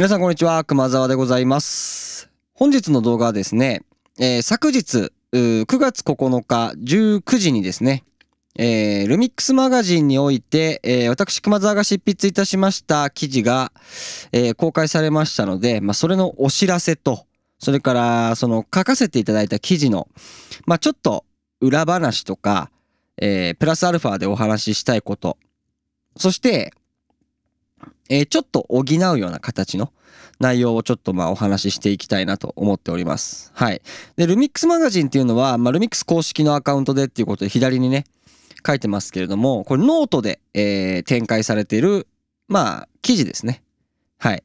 皆さんこんにちは、熊沢でございます。本日の動画はですね、えー、昨日、9月9日19時にですね、えー、ルミックスマガジンにおいて、えー、私熊沢が執筆いたしました記事が、え公開されましたので、まあ、それのお知らせと、それから、その書かせていただいた記事の、まあ、ちょっと裏話とか、えプラスアルファでお話ししたいこと、そして、えー、ちょっと補うような形の内容をちょっとまあお話ししていきたいなと思っております。はい。で、ルミックスマガジンっていうのは、まあ、ルミックス公式のアカウントでっていうことで左にね、書いてますけれども、これノートで、えー、展開されている、まあ、記事ですね。はい。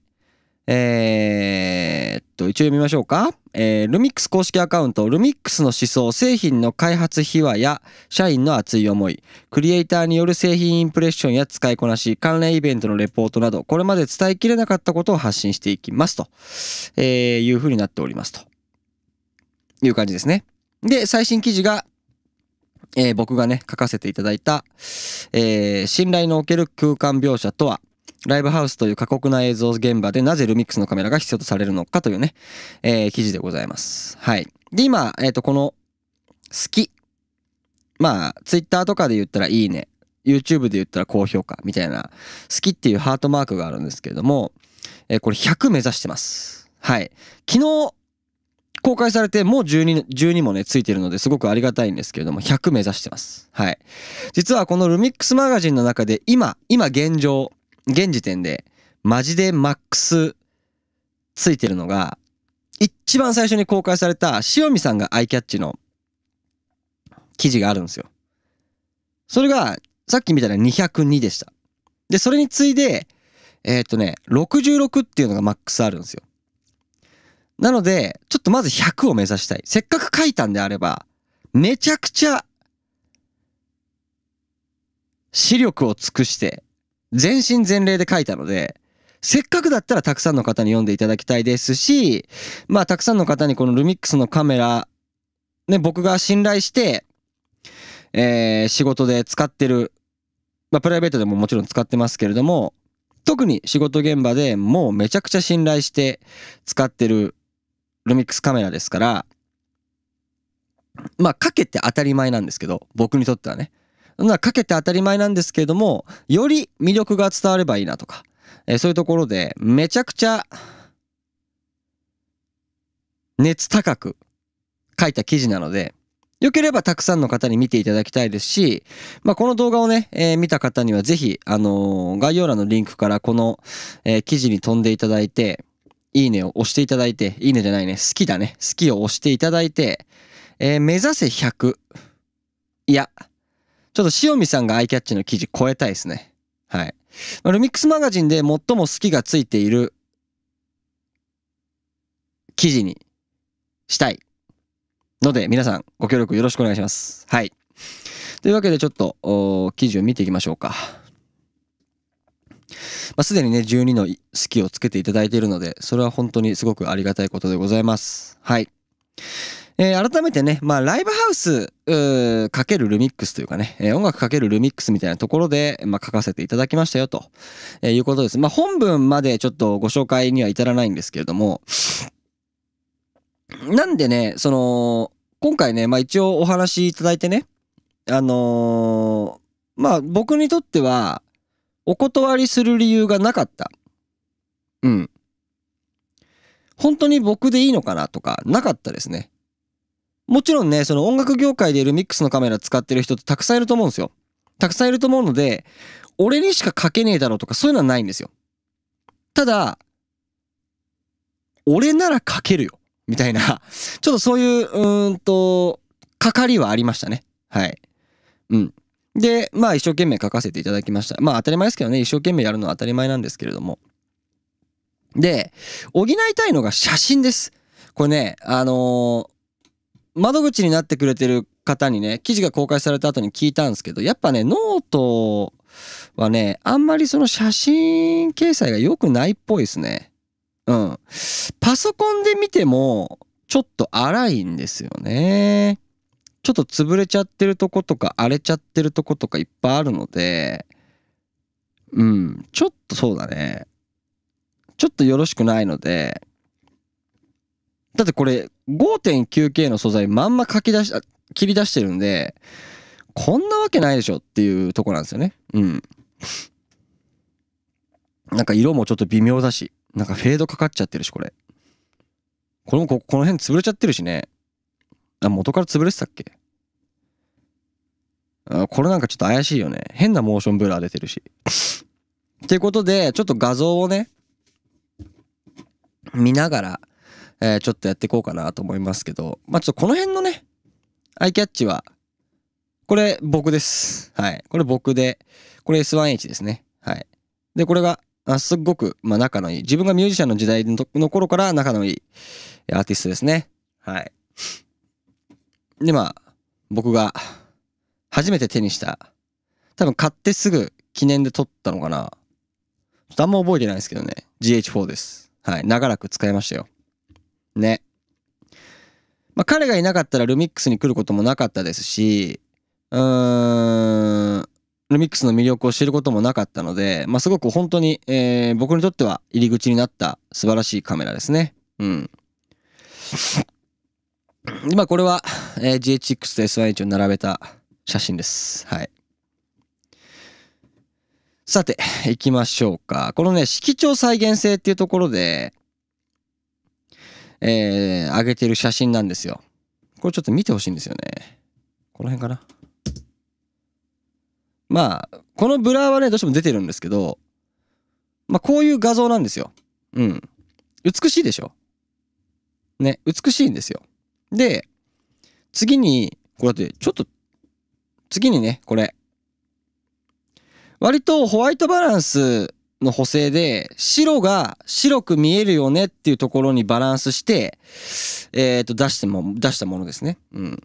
えー、っと、一応読みましょうか。えー、ルミックス公式アカウント、ルミックスの思想、製品の開発秘話や社員の熱い思い、クリエイターによる製品インプレッションや使いこなし、関連イベントのレポートなど、これまで伝えきれなかったことを発信していきますと、えー、いうふうになっておりますと。いう感じですね。で、最新記事が、えー、僕がね、書かせていただいた、えー、信頼のおける空間描写とは、ライブハウスという過酷な映像現場でなぜルミックスのカメラが必要とされるのかというね、えー、記事でございます。はい。で、今、えっ、ー、と、この、好き。まあ、ツイッターとかで言ったらいいね。YouTube で言ったら高評価みたいな、好きっていうハートマークがあるんですけれども、えー、これ100目指してます。はい。昨日、公開されてもう 12, 12もね、ついてるのですごくありがたいんですけれども、100目指してます。はい。実はこのルミックスマガジンの中で今、今現状、現時点でマジでマックスついてるのが一番最初に公開された塩見さんがアイキャッチの記事があるんですよ。それがさっき見たら202でした。で、それに次いで、えー、っとね、66っていうのがマックスあるんですよ。なので、ちょっとまず100を目指したい。せっかく書いたんであれば、めちゃくちゃ、視力を尽くして全身全霊で書いたので、せっかくだったらたくさんの方に読んでいただきたいですし、まあたくさんの方にこのルミックスのカメラ、ね、僕が信頼して、えー、仕事で使ってる、まあプライベートでももちろん使ってますけれども、特に仕事現場でもうめちゃくちゃ信頼して使ってるルミックスカメラですから、まあかけて当たり前なんですけど、僕にとってはね。なかけて当たり前なんですけれども、より魅力が伝わればいいなとか、えー、そういうところで、めちゃくちゃ、熱高く書いた記事なので、よければたくさんの方に見ていただきたいですし、まあ、この動画をね、えー、見た方にはぜひ、あのー、概要欄のリンクからこの、えー、記事に飛んでいただいて、いいねを押していただいて、いいねじゃないね、好きだね、好きを押していただいて、え目指せ100。いや、ちょっと塩見さんがアイキャッチの記事超えたいですね。はい。ルミックスマガジンで最も好きがついている記事にしたいので、皆さんご協力よろしくお願いします。はい。というわけでちょっと記事を見ていきましょうか。まあ、すでにね、12の好きをつけていただいているので、それは本当にすごくありがたいことでございます。はい。えー、改めてね、まあ、ライブハウスかけるルミックスというかね、えー、音楽かけるルミックスみたいなところで、まあ、書かせていただきましたよと、えー、いうことです。まあ、本文までちょっとご紹介には至らないんですけれども、なんでね、その、今回ね、まあ、一応お話しいただいてね、あのー、まあ、僕にとっては、お断りする理由がなかった。うん。本当に僕でいいのかなとか、なかったですね。もちろんね、その音楽業界でルミックスのカメラ使ってる人ってたくさんいると思うんですよ。たくさんいると思うので、俺にしか書けねえだろうとかそういうのはないんですよ。ただ、俺なら書けるよ。みたいな、ちょっとそういう、うーんと、かかりはありましたね。はい。うん。で、まあ一生懸命書かせていただきました。まあ当たり前ですけどね、一生懸命やるのは当たり前なんですけれども。で、補いたいのが写真です。これね、あのー、窓口になってくれてる方にね、記事が公開された後に聞いたんですけど、やっぱね、ノートはね、あんまりその写真掲載が良くないっぽいですね。うん。パソコンで見ても、ちょっと荒いんですよね。ちょっと潰れちゃってるとことか、荒れちゃってるとことかいっぱいあるので、うん、ちょっとそうだね。ちょっとよろしくないので、だってこれ 5.9K の素材まんま書き出し切り出してるんでこんなわけないでしょっていうとこなんですよねうん なんか色もちょっと微妙だしなんかフェードかかっちゃってるしこれこのここの辺潰れちゃってるしねあ元から潰れてたっけあこれなんかちょっと怪しいよね変なモーションブラー出てるしってことでちょっと画像をね見ながらえー、ちょっとやっていこうかなと思いますけど、まあちょっとこの辺のね、アイキャッチは、これ僕です。はい。これ僕で、これ S1H ですね。はい。で、これが、あすっごく、まあ、仲のいい。自分がミュージシャンの時代の頃から仲のいいアーティストですね。はい。で、まあ、僕が初めて手にした、多分買ってすぐ記念で撮ったのかな。ちょっとあんま覚えてないですけどね。GH4 です。はい。長らく使いましたよ。ね。まあ、彼がいなかったらルミックスに来ることもなかったですし、うーん、ルミックスの魅力を知ることもなかったので、まあ、すごく本当に、えー、僕にとっては入り口になった素晴らしいカメラですね。うん。今これは、えー、g h x と S1H を並べた写真です。はい。さて、行きましょうか。このね、色調再現性っていうところで、えー、上げてる写真なんですよ。これちょっと見てほしいんですよね。この辺かな。まあ、このブラーはね、どうしても出てるんですけど、まあ、こういう画像なんですよ。うん。美しいでしょね、美しいんですよ。で、次に、こうやって、ちょっと、次にね、これ。割とホワイトバランスの補正で、白が白く見えるよねっていうところにバランスして、えっ、ー、と、出しても、出したものですね。うん。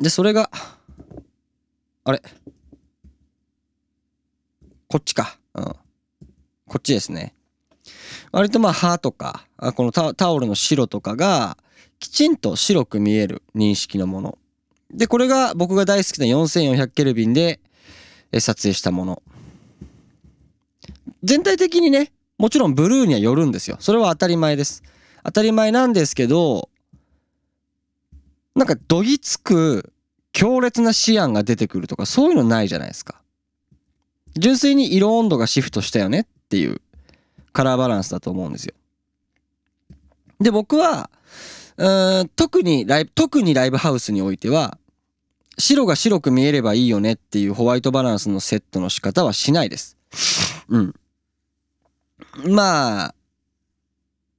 で、それが、あれこっちか。うん。こっちですね。割とまあ、歯とか、このタオルの白とかが、きちんと白く見える認識のもの。で、これが僕が大好きな4400ケルビンで撮影したもの全体的にね、もちろんブルーにはよるんですよ。それは当たり前です。当たり前なんですけど、なんかどぎつく強烈なシアンが出てくるとかそういうのないじゃないですか。純粋に色温度がシフトしたよねっていうカラーバランスだと思うんですよ。で、僕は、うん特にライブ、特にライブハウスにおいては、白が白く見えればいいよねっていうホワイトバランスのセットの仕方はしないです。うん。まあ、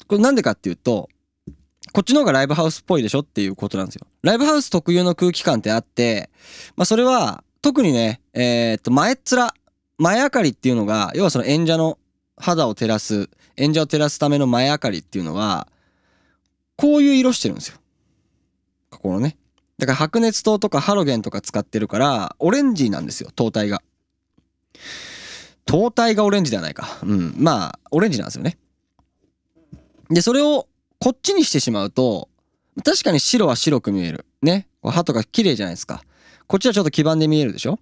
これなんでかっていうと、こっちの方がライブハウスっぽいでしょっていうことなんですよ。ライブハウス特有の空気感ってあって、まあそれは特にね、えー、っと、前っ面、前明かりっていうのが、要はその演者の肌を照らす、演者を照らすための前明かりっていうのは、こういう色してるんですよ。ここのね。だから白熱灯とかハロゲンとか使ってるから、オレンジなんですよ、灯体が。灯体がオレンジではないか。うん。まあ、オレンジなんですよね。で、それをこっちにしてしまうと、確かに白は白く見える。ね。歯とか綺麗じゃないですか。こっちはちょっと黄ばんで見えるでしょ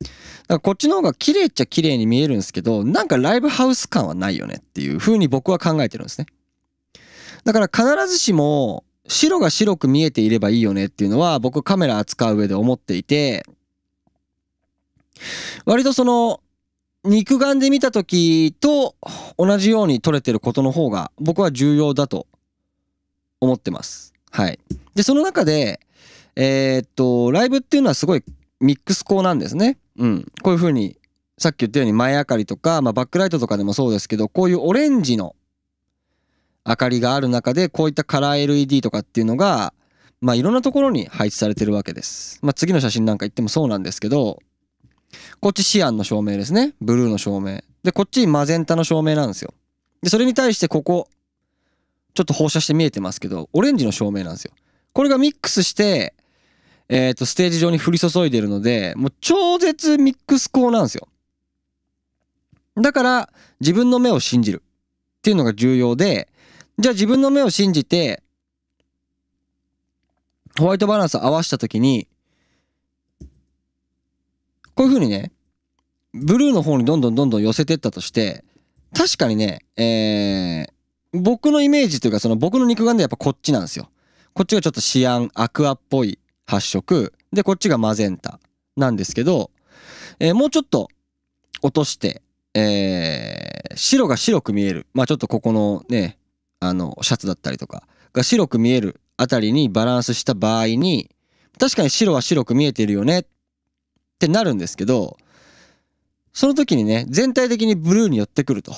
だからこっちの方が綺麗っちゃ綺麗に見えるんですけど、なんかライブハウス感はないよねっていう風に僕は考えてるんですね。だから必ずしも白が白く見えていればいいよねっていうのは僕カメラ扱う上で思っていて、割とその肉眼で見た時と同じように撮れてることの方が僕は重要だと思ってます。はい。で、その中で、えー、っと、ライブっていうのはすごいミックス光なんですね。うん。こういう風に、さっき言ったように前明かりとか、まあ、バックライトとかでもそうですけど、こういうオレンジの明かりがある中で、こういったカラー LED とかっていうのが、まあ、いろんなところに配置されてるわけです。まあ、次の写真なんか行ってもそうなんですけど、こっちシアンの照明ですね。ブルーの照明。で、こっちマゼンタの照明なんですよ。で、それに対してここ、ちょっと放射して見えてますけど、オレンジの照明なんですよ。これがミックスして、えっ、と、ステージ上に降り注いでるので、もう超絶ミックス光なんですよ。だから、自分の目を信じるっていうのが重要で、じゃあ自分の目を信じて、ホワイトバランス合わせた時に、こういうふうにね、ブルーの方にどんどんどんどん寄せてったとして、確かにね、えー、僕のイメージというかその僕の肉眼でやっぱこっちなんですよ。こっちがちょっとシアン、アクアっぽい発色。で、こっちがマゼンタなんですけど、えー、もうちょっと落として、えー、白が白く見える。まあちょっとここのね、あの、シャツだったりとかが白く見えるあたりにバランスした場合に、確かに白は白く見えてるよねっってなるんですけど、その時にね、全体的にブルーに寄ってくると。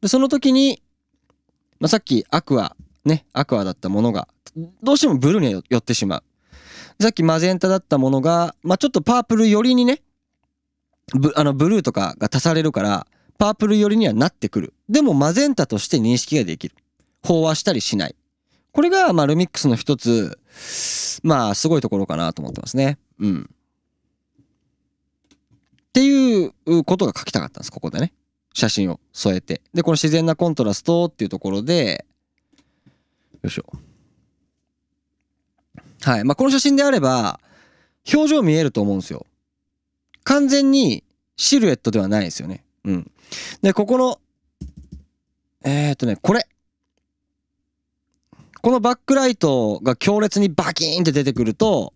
で、その時に、まあ、さっきアクア、ね、アクアだったものが、どうしてもブルーに寄ってしまう。さっきマゼンタだったものが、まあ、ちょっとパープル寄りにね、ブあのブルーとかが足されるから、パープル寄りにはなってくる。でもマゼンタとして認識ができる。飽和したりしない。これが、まルミックスの一つ、まあ、すごいところかなと思ってますね。うん。っていうことが書きたかったんです、ここでね。写真を添えて。で、この自然なコントラストっていうところで、よいしょ。はい。まあ、この写真であれば、表情見えると思うんですよ。完全にシルエットではないですよね。うん。で、ここの、えー、っとね、これ。このバックライトが強烈にバキーンって出てくると、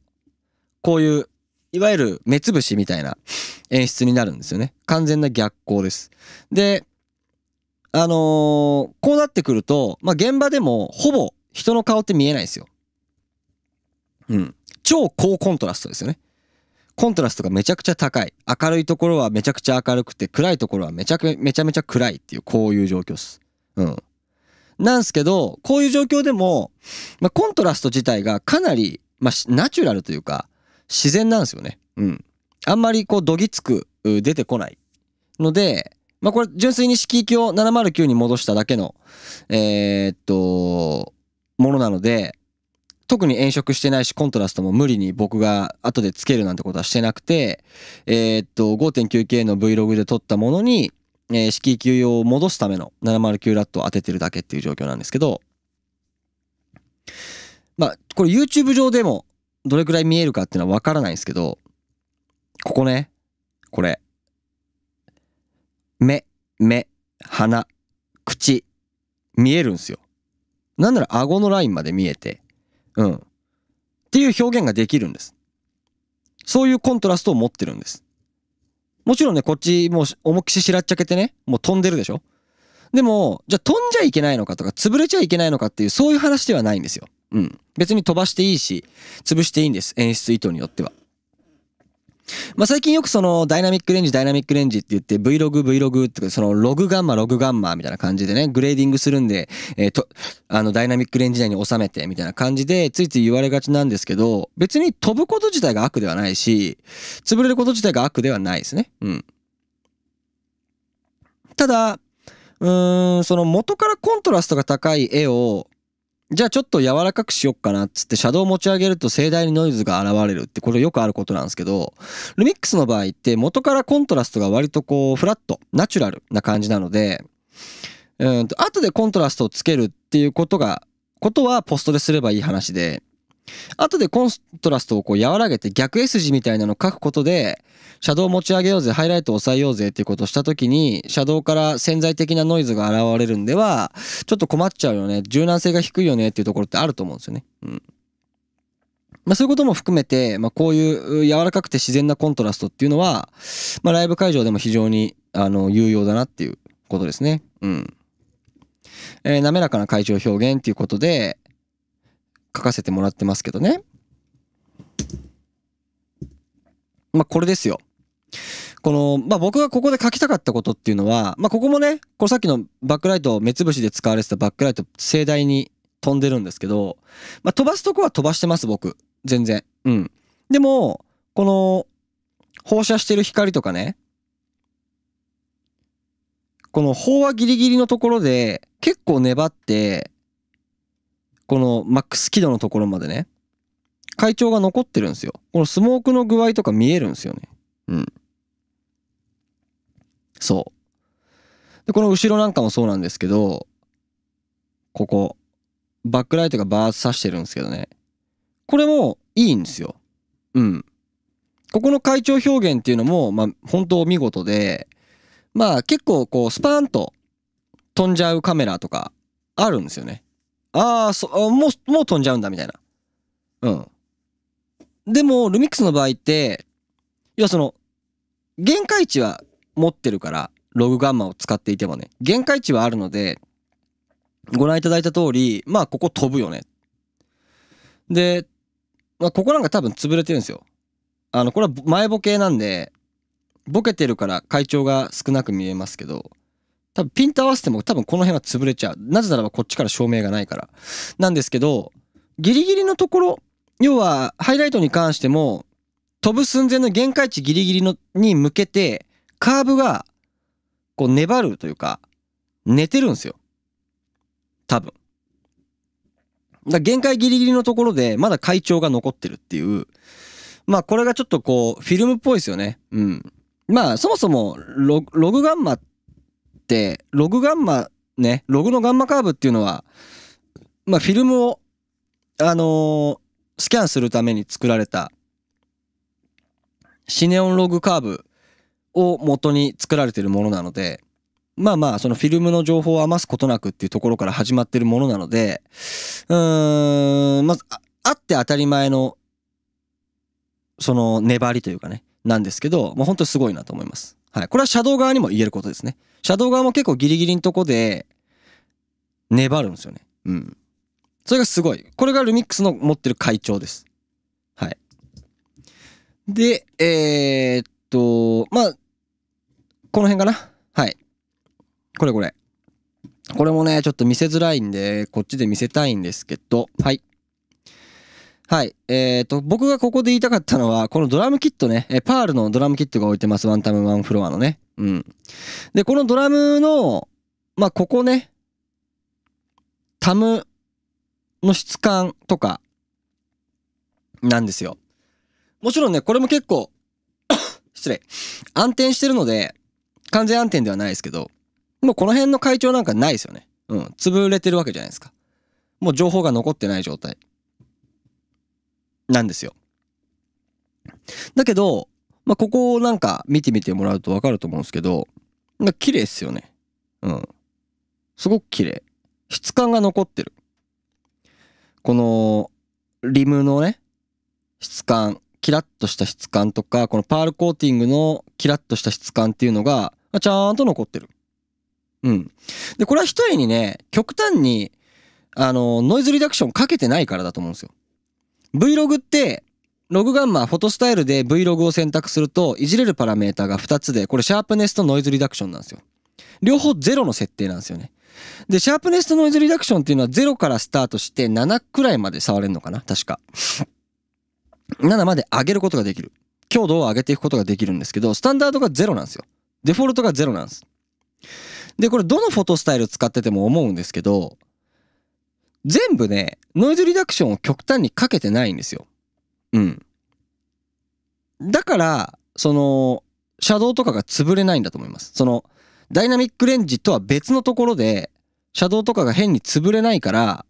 こういういわゆる目つぶしみたいな演出になるんですよね。完全な逆光です。で、あのー、こうなってくると、まあ、現場でもほぼ人の顔って見えないですよ。うん。超高コントラストですよね。コントラストがめちゃくちゃ高い。明るいところはめちゃくちゃ明るくて、暗いところはめちゃくめちゃめちゃ暗いっていう、こういう状況です。うん。なんすけど、こういう状況でも、まあ、コントラスト自体がかなり、まあ、ナチュラルというか、自然なんですよね。うん。あんまりこうどぎつく出てこないので、まあこれ純粋に敷域を709に戻しただけの、えー、っと、ものなので、特に炎色してないし、コントラストも無理に僕が後でつけるなんてことはしてなくて、えー、っと、5.9K の Vlog で撮ったものに、えー、敷域用を戻すための709ラットを当ててるだけっていう状況なんですけど、まあ、これ YouTube 上でもどれくらい見えるかっていうのはわからないんですけど、ここね、これ。目、目、鼻、口、見えるんですよ。なんなら顎のラインまで見えて、うん。っていう表現ができるんです。そういうコントラストを持ってるんです。もちろんね、こっちもう重きししらっちゃけてね、もう飛んでるでしょでも、じゃあ飛んじゃいけないのかとか、潰れちゃいけないのかっていう、そういう話ではないんですよ。うん。別に飛ばしていいし、潰していいんです。演出意図によっては。まあ、最近よくそのダイナミックレンジダイナミックレンジって言って Vlog Vlog ってそのログガンマログガンマみたいな感じでねグレーディングするんでえとあのダイナミックレンジ内に収めてみたいな感じでついつい言われがちなんですけど別に飛ぶこと自体が悪ではないし潰れること自体が悪ではないですねうんただうーんその元からコントラストが高い絵をじゃあちょっと柔らかくしよっかなっつってシャドウ持ち上げると盛大にノイズが現れるってこれよくあることなんですけどルミックスの場合って元からコントラストが割とこうフラットナチュラルな感じなのでうんと後でコントラストをつけるっていうことがことはポストですればいい話で後でコントラストをこう和らげて逆 S 字みたいなのを書くことで、シャドウ持ち上げようぜ、ハイライト抑えようぜっていうことをした時に、シャドウから潜在的なノイズが現れるんでは、ちょっと困っちゃうよね、柔軟性が低いよねっていうところってあると思うんですよね。うん。まあ、そういうことも含めて、まあ、こういう柔らかくて自然なコントラストっていうのは、まあ、ライブ会場でも非常にあの有用だなっていうことですね。うん。えー、滑らかな会場表現っていうことで、書かせてもらってますけどね。まあ、これですよ。この、まあ、僕がここで書きたかったことっていうのは、まあ、ここもね、これさっきのバックライト、目つぶしで使われてたバックライト、盛大に飛んでるんですけど、まあ、飛ばすとこは飛ばしてます、僕。全然。うん。でも、この、放射してる光とかね、この飽和ギリギリのところで、結構粘って、このマックス輝度のところまでね会長が残ってるんですよこのスモークの具合とか見えるんですよねうんそうでこの後ろなんかもそうなんですけどここバックライトがバーッと刺してるんですけどねこれもいいんですようんここの会長表現っていうのもまあ本当見事でまあ結構こうスパーンと飛んじゃうカメラとかあるんですよねああ、そ、あもう、もう飛んじゃうんだ、みたいな。うん。でも、ルミックスの場合って、要はその、限界値は持ってるから、ログガンマを使っていてもね、限界値はあるので、ご覧いただいた通り、まあ、ここ飛ぶよね。で、まあ、ここなんか多分潰れてるんですよ。あの、これは前ボケなんで、ボケてるから会長が少なく見えますけど、多分ピント合わせても多分この辺は潰れちゃう。なぜならばこっちから照明がないから。なんですけど、ギリギリのところ、要はハイライトに関しても、飛ぶ寸前の限界値ギリギリのに向けて、カーブが、こう粘るというか、寝てるんですよ。多分。だ限界ギリギリのところで、まだ会長が残ってるっていう。まあこれがちょっとこう、フィルムっぽいですよね。うん。まあそもそもログガンマっってログガンマねログのガンマカーブっていうのは、まあ、フィルムを、あのー、スキャンするために作られたシネオンログカーブを元に作られてるものなのでまあまあそのフィルムの情報を余すことなくっていうところから始まってるものなのでうーんまずあって当たり前のその粘りというかねなんですけど、もうほんとすごいなと思います。はい。これはシャドウ側にも言えることですね。シャドウ側も結構ギリギリのとこで、粘るんですよね。うん。それがすごい。これがルミックスの持ってる会長です。はい。で、えー、っと、まあ、この辺かな。はい。これこれ。これもね、ちょっと見せづらいんで、こっちで見せたいんですけど、はい。はい。えっ、ー、と、僕がここで言いたかったのは、このドラムキットね、えパールのドラムキットが置いてます。ワンタムワンフロアのね。うん。で、このドラムの、まあ、ここね、タムの質感とか、なんですよ。もちろんね、これも結構 失礼。暗転してるので、完全安定ではないですけど、もうこの辺の会長なんかないですよね。うん。潰れてるわけじゃないですか。もう情報が残ってない状態。なんですよ。だけど、まあ、ここをなんか見てみてもらうとわかると思うんですけど、ま綺麗っすよね。うん。すごく綺麗。質感が残ってる。この、リムのね、質感、キラッとした質感とか、このパールコーティングのキラッとした質感っていうのが、ちゃんと残ってる。うん。で、これは一重にね、極端に、あの、ノイズリダクションかけてないからだと思うんですよ。Vlog って、ログガンマフォトスタイルで Vlog を選択すると、いじれるパラメータが2つで、これシャープネスとノイズリダクションなんですよ。両方ゼロの設定なんですよね。で、シャープネスとノイズリダクションっていうのは0からスタートして7くらいまで触れるのかな確か。7まで上げることができる。強度を上げていくことができるんですけど、スタンダードが0なんですよ。デフォルトが0なんです。で、これどのフォトスタイル使ってても思うんですけど、全部ね、ノイズリダクションを極端にかけてないんですよ。うん。だから、その、シャドウとかが潰れないんだと思います。その、ダイナミックレンジとは別のところで、シャドウとかが変に潰れないから、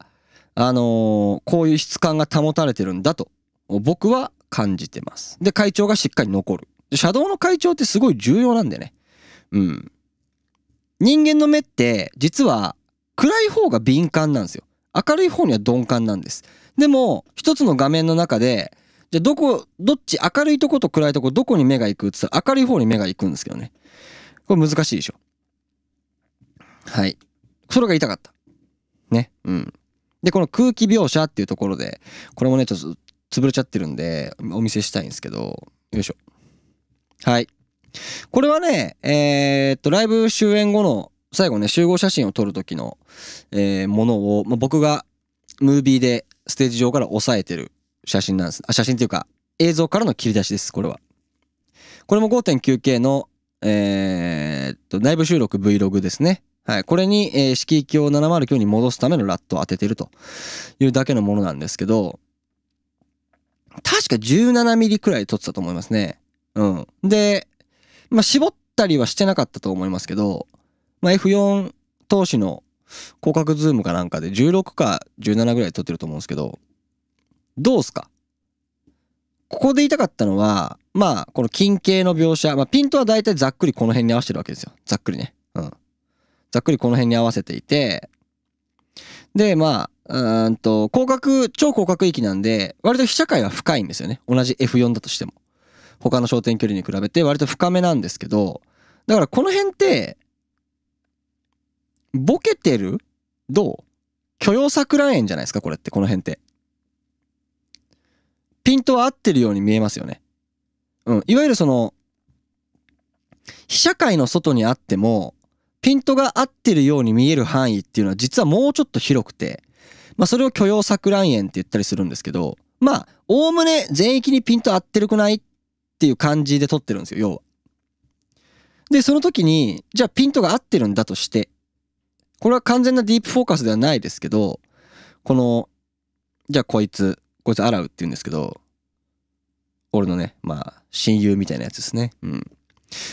あのー、こういう質感が保たれてるんだと、僕は感じてます。で、会長がしっかり残る。で、シャドウの会長ってすごい重要なんでね。うん。人間の目って、実は、暗い方が敏感なんですよ。明るい方には鈍感なんです。でも一つの画面の中でじゃあどこどっち明るいとこと暗いとこどこに目が行くっつったら明るい方に目が行くんですけどね。これ難しいでしょ。はい。それが言いたかった。ね。うん。でこの空気描写っていうところでこれもねちょっと潰れちゃってるんでお見せしたいんですけどよいしょ。はい。これはね、えー、っと、ライブ終演後の最後ね集合写真を撮る時の、えー、ものを、まあ、僕がムービーでステージ上から押さえてる写真なんですあ写真っていうか映像からの切り出しですこれはこれも 5.9K のえー、っと内部収録 Vlog ですねはい、これに、えー、色域を709に戻すためのラットを当ててるというだけのものなんですけど確か17ミリくらい撮ってたと思いますねうんでまあ絞ったりはしてなかったと思いますけどまあ、F4 投資の広角ズームかなんかで16か17ぐらい撮ってると思うんですけど、どうすかここで言いたかったのは、まあ、この近景の描写、まあ、ピントは大体ざっくりこの辺に合わせてるわけですよ。ざっくりね。うん。ざっくりこの辺に合わせていて、で、まあ、うんと、広角、超広角域なんで、割と被写界は深いんですよね。同じ F4 だとしても。他の焦点距離に比べて割と深めなんですけど、だからこの辺って、ボケてるどう許容乱炎じゃないですかこれってこの辺ってピントは合ってるように見えますよねうんいわゆるその被写界の外にあってもピントが合ってるように見える範囲っていうのは実はもうちょっと広くてまあそれを許容乱炎って言ったりするんですけどまあおおむね全域にピント合ってるくないっていう感じで撮ってるんですよ要はでその時にじゃあピントが合ってるんだとしてこれは完全なディープフォーカスではないですけどこのじゃあこいつこいつ洗うって言うんですけど俺のねまあ親友みたいなやつですねうん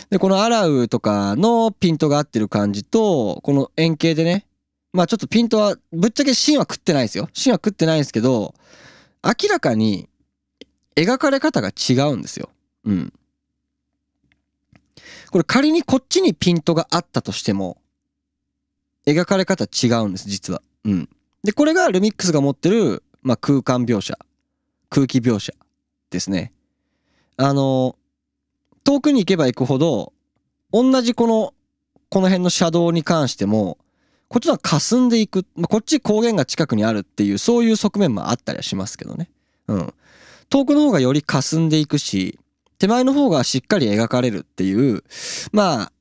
でこの洗うとかのピントが合ってる感じとこの円形でねまあちょっとピントはぶっちゃけ芯は食ってないですよ芯は食ってないんですけど明らかに描かれ方が違うんですようんこれ仮にこっちにピントがあったとしても描かれ方違うんです実は。うん、でこれがルミックスが持ってる、まあ、空間描写空気描写ですね。あの遠くに行けば行くほど同じこのこの辺の車道に関してもこっちは霞んでいく、まあ、こっち高原が近くにあるっていうそういう側面もあったりはしますけどね。うん、遠くの方がより霞んでいくし手前の方がしっかり描かれるっていうまあ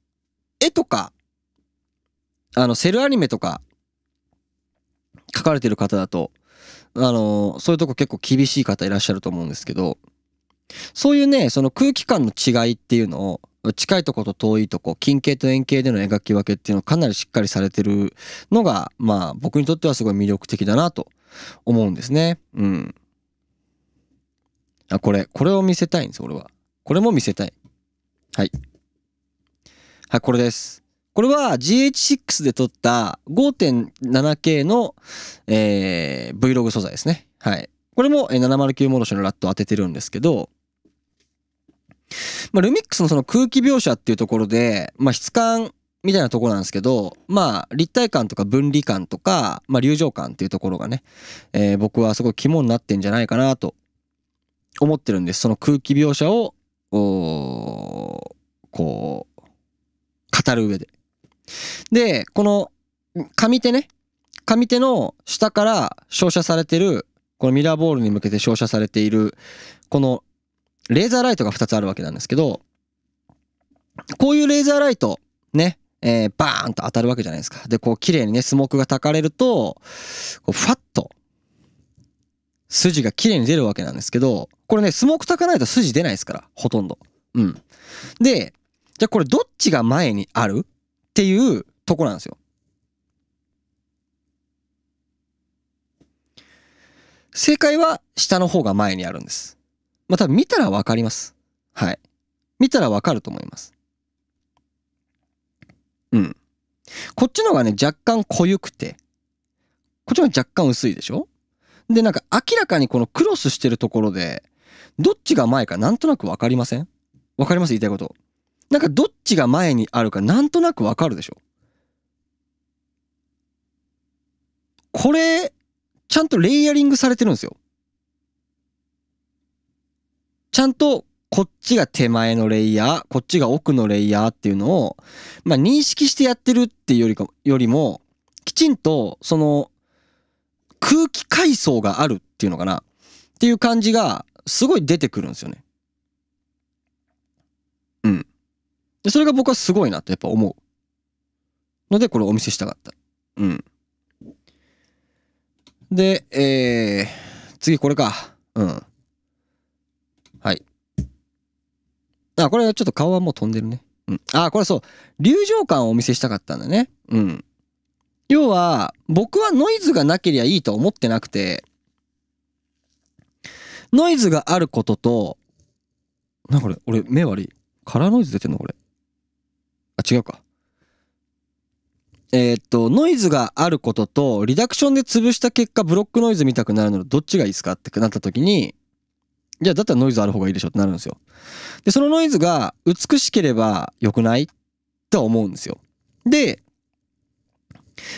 絵とかあの、セルアニメとか書かれてる方だと、あの、そういうとこ結構厳しい方いらっしゃると思うんですけど、そういうね、その空気感の違いっていうのを、近いとこと遠いとこ、近景と遠景での描き分けっていうのをかなりしっかりされてるのが、まあ僕にとってはすごい魅力的だなと思うんですね。うん。あ、これ、これを見せたいんです、俺は。これも見せたい。はい。はい、これです。これは GH6 で撮った 5.7K の、えー、Vlog 素材ですね。はい。これも709戻しのラットを当ててるんですけど、まあ、ルミックスのその空気描写っていうところで、まあ、質感みたいなところなんですけど、まあ、立体感とか分離感とか、まあ、流浄感っていうところがね、えー、僕はすごい肝になってんじゃないかなと思ってるんです。その空気描写を、こう、語る上で。で、この上手ね、上手の下から照射されてる、このミラーボールに向けて照射されている、このレーザーライトが2つあるわけなんですけど、こういうレーザーライト、ね、えー、バーンと当たるわけじゃないですか。で、こう綺麗にね、スモークが焚かれると、こうファッと、筋が綺麗に出るわけなんですけど、これね、スモーク焚かないと筋出ないですから、ほとんど。うん。で、じゃあこれどっちが前にあるっていうとこなんですよ。正解は下の方が前にあるんです。まあ、多分見たらわかります。はい。見たらわかると思います。うん。こっちの方がね、若干濃ゆくて、こっちの方が若干薄いでしょで、なんか明らかにこのクロスしてるところで、どっちが前かなんとなく分かりません分かります言いたいこと。なんかどっちが前にあるかなんとなくわかるでしょこれ、ちゃんとレイヤリングされてるんですよ。ちゃんとこっちが手前のレイヤー、こっちが奥のレイヤーっていうのを、まあ認識してやってるっていうよりか、よりも、きちんとその空気階層があるっていうのかなっていう感じがすごい出てくるんですよね。で、それが僕はすごいなとやっぱ思う。ので、これをお見せしたかった。うん。で、えー、次これか。うん。はい。あ、これちょっと顔はもう飛んでるね。うん。あ、これそう。流浄感をお見せしたかったんだね。うん。要は、僕はノイズがなけりゃいいと思ってなくて、ノイズがあることと、なこれ俺目悪い。カラーノイズ出てんのこれ。あ、違うか。えー、っと、ノイズがあることと、リダクションで潰した結果、ブロックノイズ見たくなるのと、どっちがいいですかってなった時に、ゃあ、だったらノイズある方がいいでしょってなるんですよ。で、そのノイズが美しければ良くないとは思うんですよ。で、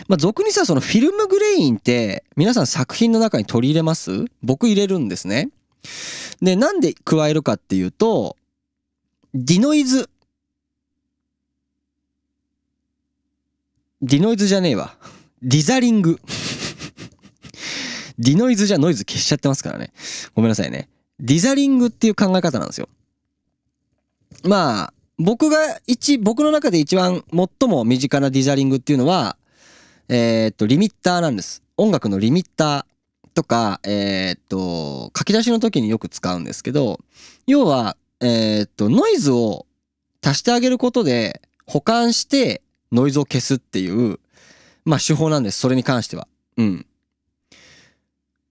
まあ、俗にさ、そのフィルムグレインって、皆さん作品の中に取り入れます僕入れるんですね。で、なんで加えるかっていうと、ディノイズディノイズじゃねえわ。ディザリング。ディノイズじゃノイズ消しちゃってますからね。ごめんなさいね。ディザリングっていう考え方なんですよ。まあ、僕が一、僕の中で一番最も身近なディザリングっていうのは、えー、っと、リミッターなんです。音楽のリミッターとか、えー、っと、書き出しの時によく使うんですけど、要は、えー、っと、ノイズを足してあげることで保管して、ノイズを消すっていう、まあ手法なんです。それに関しては。うん。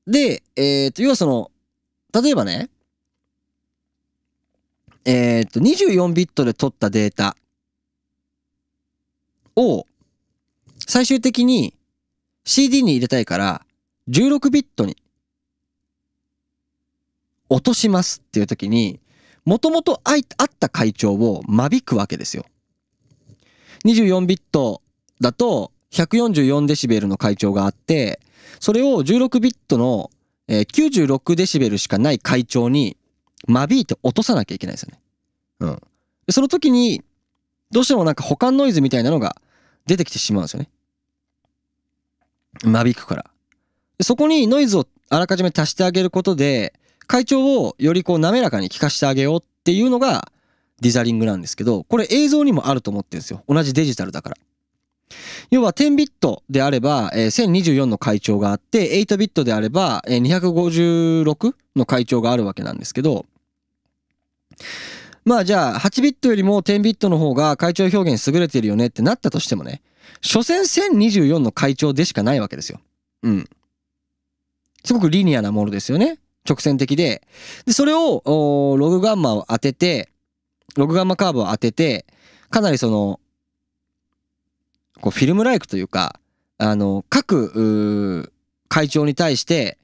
で、えっ、と、要はその、例えばね、えっ、と、24ビットで取ったデータを、最終的に CD に入れたいから、16ビットに落としますっていう時に、もともとあった会長を間引くわけですよ。24ビットだと144デシベルの階調があって、それを16ビットの96デシベルしかない階調に間引いて落とさなきゃいけないですよね。うん。その時に、どうしてもなんか保管ノイズみたいなのが出てきてしまうんですよね。間引くから。そこにノイズをあらかじめ足してあげることで、会長をよりこう滑らかに効かしてあげようっていうのが、ディザリングなんですけど、これ映像にもあると思ってるんですよ。同じデジタルだから。要は10ビットであれば、えー、1024の階調があって、8ビットであれば、えー、256の階調があるわけなんですけど、まあじゃあ8ビットよりも10ビットの方が階調表現優れてるよねってなったとしてもね、所詮1024の階調でしかないわけですよ。うん。すごくリニアなものですよね。直線的で。で、それを、ログガンマを当てて、ログガンマカーブを当てて、かなりその、こうフィルムライクというか、あの、各、会長に対して、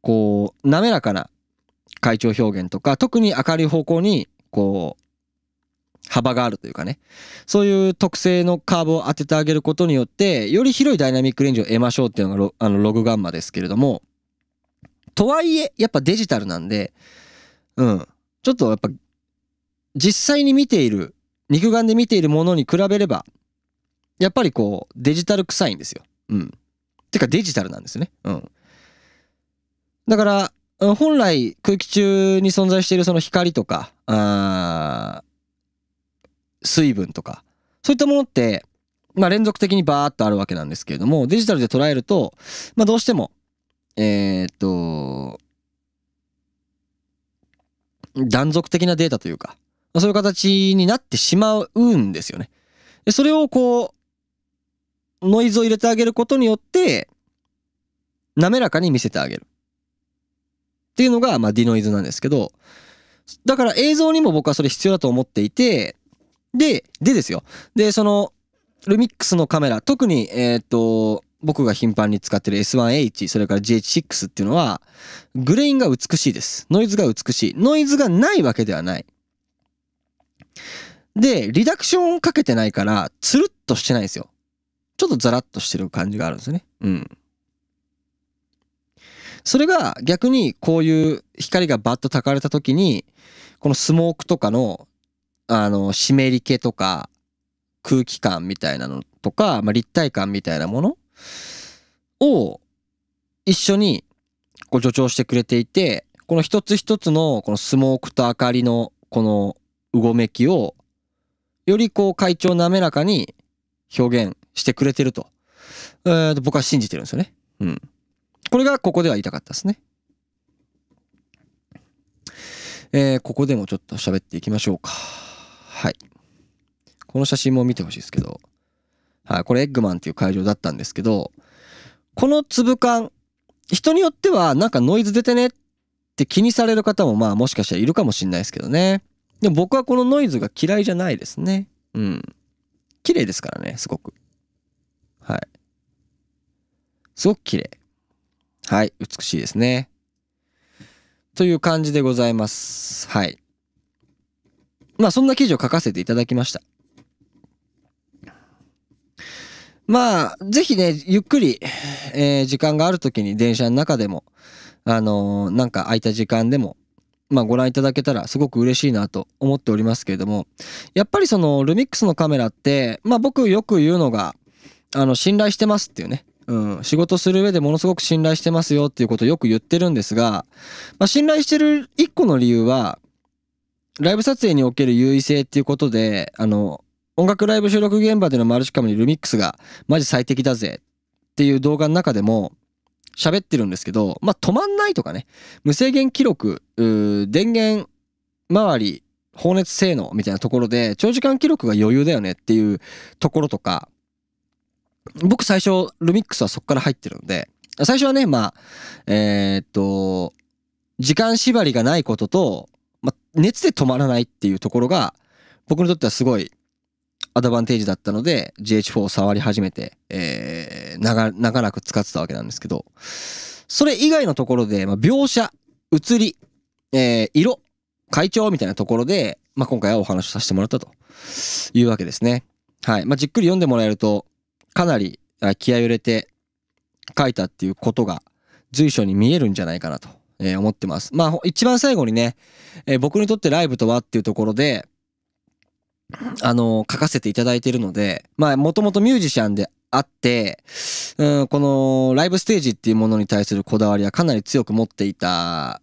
こう、滑らかな会長表現とか、特に明るい方向に、こう、幅があるというかね、そういう特性のカーブを当ててあげることによって、より広いダイナミックレンジを得ましょうっていうのがロあのログガンマですけれども、とはいえ、やっぱデジタルなんで、うん、ちょっとやっぱ実際に見ている肉眼で見ているものに比べればやっぱりこうデジタル臭いんですよ。うん。てかデジタルなんですね。うん。だから本来空気中に存在しているその光とかあ水分とかそういったものってまあ連続的にバーっとあるわけなんですけれどもデジタルで捉えるとまあどうしてもえー、っと断続的なデータというかまあ、そういう形になってしまうんですよね。でそれをこう、ノイズを入れてあげることによって、滑らかに見せてあげる。っていうのが、まあ、ディノイズなんですけど、だから映像にも僕はそれ必要だと思っていて、で、でですよ。で、その、ルミックスのカメラ、特に、えっ、ー、と、僕が頻繁に使ってる S1H、それから GH6 っていうのは、グレインが美しいです。ノイズが美しい。ノイズがないわけではない。で、リダクションかけてないから、つるっとしてないんですよ。ちょっとザラッとしてる感じがあるんですね。うん。それが逆にこういう光がバッとたかれた時に、このスモークとかの、あの、湿り気とか、空気感みたいなのとか、まあ、立体感みたいなものを一緒にこう助長してくれていて、この一つ一つのこのスモークと明かりのこのうごめきをよりこう会長滑らかに表現してくれてると、えー、と僕は信じてるんですよね。うん。これがここでは言いたかったですね。えー、ここでもちょっと喋っていきましょうか。はい。この写真も見てほしいですけど、はい、これエッグマンっていう会場だったんですけど、この粒感、人によってはなんかノイズ出てねって気にされる方もまあもしかしたらいるかもしれないですけどね。でも僕はこのノイズが嫌いじゃないですね。うん。綺麗ですからね、すごく。はい。すごく綺麗。はい、美しいですね。という感じでございます。はい。まあそんな記事を書かせていただきました。まあ、ぜひね、ゆっくり、えー、時間があるときに電車の中でも、あのー、なんか空いた時間でも、まあ、ご覧いただけたらすごく嬉しいなと思っておりますけれども、やっぱりそのルミックスのカメラって、まあ僕よく言うのが、あの、信頼してますっていうね。うん、仕事する上でものすごく信頼してますよっていうことをよく言ってるんですが、まあ、信頼してる一個の理由は、ライブ撮影における優位性っていうことで、あの、音楽ライブ収録現場でのマルチカムにルミックスがマジ最適だぜっていう動画の中でも、喋ってるんですけど、まあ、止まんないとかね、無制限記録、電源周り、放熱性能みたいなところで、長時間記録が余裕だよねっていうところとか、僕最初、ルミックスはそこから入ってるので、最初はね、まあ、えー、っと、時間縛りがないことと、まあ、熱で止まらないっていうところが、僕にとってはすごいアドバンテージだったので GH4 を触り始めて、えー、長長らく使ってたわけなんですけど、それ以外のところで、まあ、描写、写り、えー、色、会長みたいなところで、まあ、今回はお話をさせてもらったというわけですね。はい。まあ、じっくり読んでもらえると、かなり気合を入れて書いたっていうことが随所に見えるんじゃないかなと、え思ってます。まあ、一番最後にね、えー、僕にとってライブとはっていうところで、あの、書かせていただいているので、まあ、もともとミュージシャンであって、うん、このライブステージっていうものに対するこだわりはかなり強く持っていた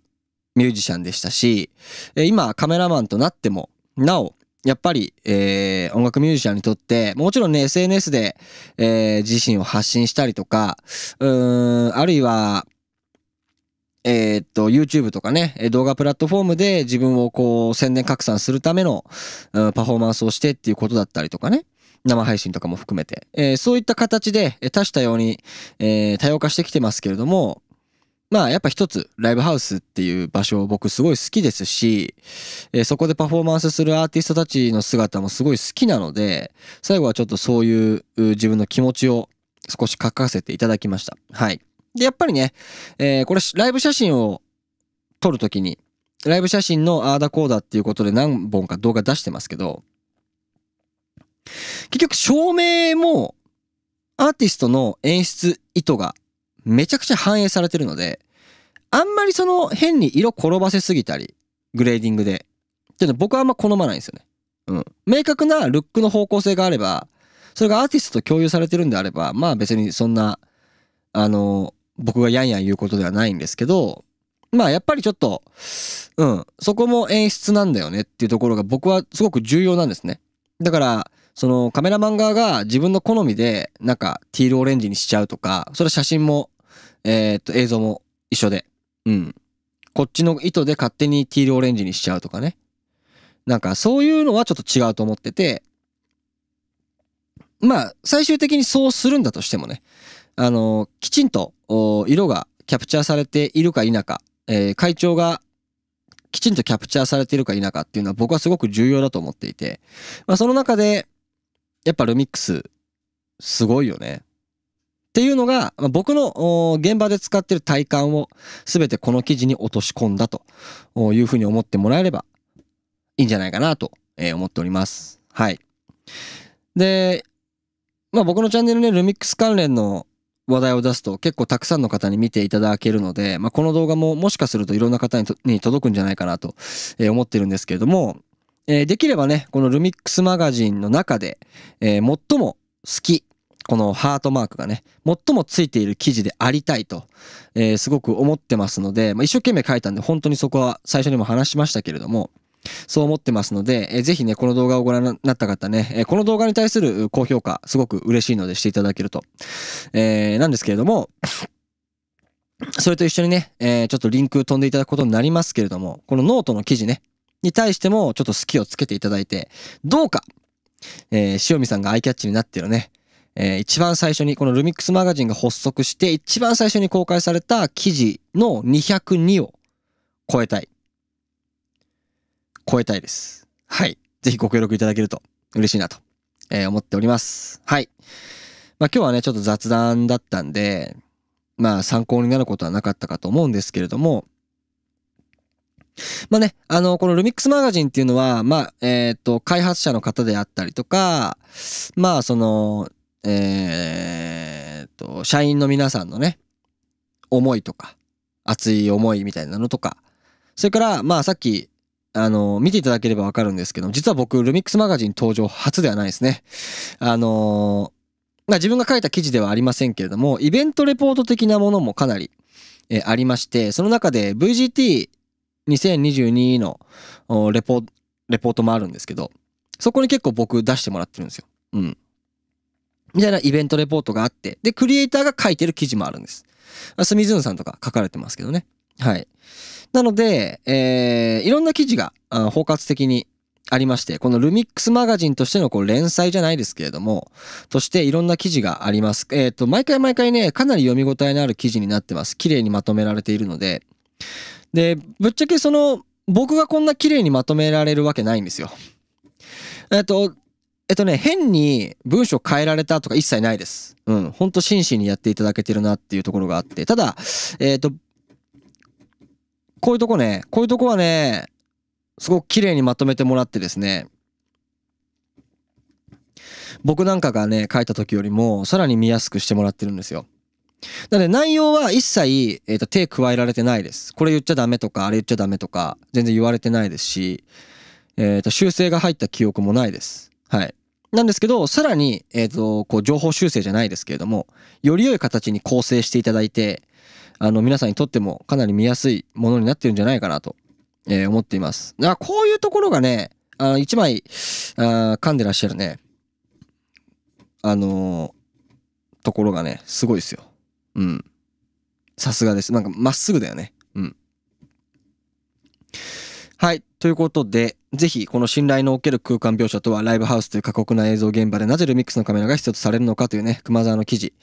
ミュージシャンでしたし、今カメラマンとなっても、なお、やっぱり、えー、音楽ミュージシャンにとって、もちろんね、SNS で、えー、自身を発信したりとか、うん、あるいは、えー、っと、YouTube とかね、動画プラットフォームで自分をこう、宣伝拡散するための、うん、パフォーマンスをしてっていうことだったりとかね。生配信とかも含めて。えー、そういった形で、えー、多種多様に、えー、多様化してきてますけれども、まあやっぱ一つ、ライブハウスっていう場所を僕すごい好きですし、えそこでパフォーマンスするアーティストたちの姿もすごい好きなので、最後はちょっとそういう自分の気持ちを少し書かせていただきました。はい。で、やっぱりね、えー、これ、ライブ写真を撮るときに、ライブ写真のあーだこーだっていうことで何本か動画出してますけど、結局、照明も、アーティストの演出意図がめちゃくちゃ反映されてるので、あんまりその変に色転ばせすぎたり、グレーディングで。っていうのは僕はあんま好まないんですよね。うん。明確なルックの方向性があれば、それがアーティストと共有されてるんであれば、まあ別にそんな、あの、僕がやんやん言うことではないんですけど、まあやっぱりちょっと、うん、そこも演出なんだよねっていうところが僕はすごく重要なんですね。だから、そのカメラマン側が自分の好みでなんかティールオレンジにしちゃうとか、それは写真も、えー、っと映像も一緒で、うん。こっちの意図で勝手にティールオレンジにしちゃうとかね。なんかそういうのはちょっと違うと思ってて、まあ最終的にそうするんだとしてもね、あの、きちんと色がキャプチャーされているか否か、えー、会長がきちんとキャプチャーされているか否かっていうのは僕はすごく重要だと思っていて、まあ、その中で、やっぱルミックス、すごいよね。っていうのが、まあ、僕の現場で使ってる体感を全てこの記事に落とし込んだというふうに思ってもらえればいいんじゃないかなと思っております。はい。で、まあ僕のチャンネルね、ルミックス関連の話題を出すと結構たくさんの方に見ていただけるので、まあ、この動画ももしかするといろんな方にに届くんじゃないかなと、思ってるんですけれども、えー、できればねこのルミックスマガジンの中で、えー、最も好きこのハートマークがね最もついている記事でありたいと、えすごく思ってますので、まあ、一生懸命書いたんで本当にそこは最初にも話しましたけれどもそう思ってますので、えー、ぜひね、この動画をご覧になった方ね、えー、この動画に対する高評価、すごく嬉しいのでしていただけると。えー、なんですけれども、それと一緒にね、えー、ちょっとリンク飛んでいただくことになりますけれども、このノートの記事ね、に対してもちょっと好きをつけていただいて、どうか、えー、塩見さんがアイキャッチになってるね、えー、一番最初に、このルミックスマガジンが発足して、一番最初に公開された記事の202を超えたい。超えたいです。はい。ぜひご協力いただけると嬉しいなと、えー、思っております。はい。まあ今日はね、ちょっと雑談だったんで、まあ参考になることはなかったかと思うんですけれども、まあね、あの、このルミックスマガジンっていうのは、まあ、えっ、ー、と、開発者の方であったりとか、まあ、その、えっ、ー、と、社員の皆さんのね、思いとか、熱い思いみたいなのとか、それから、まあ、さっき、あの、見ていただければわかるんですけど、実は僕、ルミックスマガジン登場初ではないですね。あの、まあ、自分が書いた記事ではありませんけれども、イベントレポート的なものもかなり、えありまして、その中で VGT2022 のレポ、レポートもあるんですけど、そこに結構僕出してもらってるんですよ。うん。みたいなイベントレポートがあって、で、クリエイターが書いてる記事もあるんです。すみずンさんとか書かれてますけどね。はい。なので、えー、いろんな記事が包括的にありまして、このルミックスマガジンとしてのこう連載じゃないですけれども、としていろんな記事があります。えっ、ー、と、毎回毎回ね、かなり読み応えのある記事になってます。綺麗にまとめられているので。で、ぶっちゃけその、僕がこんな綺麗にまとめられるわけないんですよ。えっ、ー、と、えっとね、変に文章変えられたとか一切ないです。うん。ほんと真摯にやっていただけてるなっていうところがあって。ただ、えっ、ー、と、こういうとこね、こういうとこはね、すごく綺麗にまとめてもらってですね、僕なんかがね、書いた時よりも、さらに見やすくしてもらってるんですよ。なので内容は一切、えーと、手加えられてないです。これ言っちゃダメとか、あれ言っちゃダメとか、全然言われてないですし、えっ、ー、と、修正が入った記憶もないです。はい。なんですけど、さらに、えっ、ー、と、こう、情報修正じゃないですけれども、より良い形に構成していただいて、あの皆さんにとってもかなり見やすいものになってるんじゃないかなと、えー、思っています。だからこういうところがね、あの枚あ噛んでらっしゃるね、あのー、ところがね、すごいですよ。うん。さすがです。なんかまっすぐだよね。うん。はい。ということで、ぜひこの信頼のおける空間描写とはライブハウスという過酷な映像現場でなぜルミックスのカメラが必要とされるのかというね、熊沢の記事、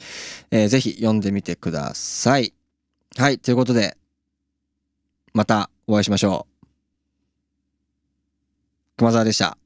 えー、ぜひ読んでみてください。はい、ということで、またお会いしましょう。熊沢でした。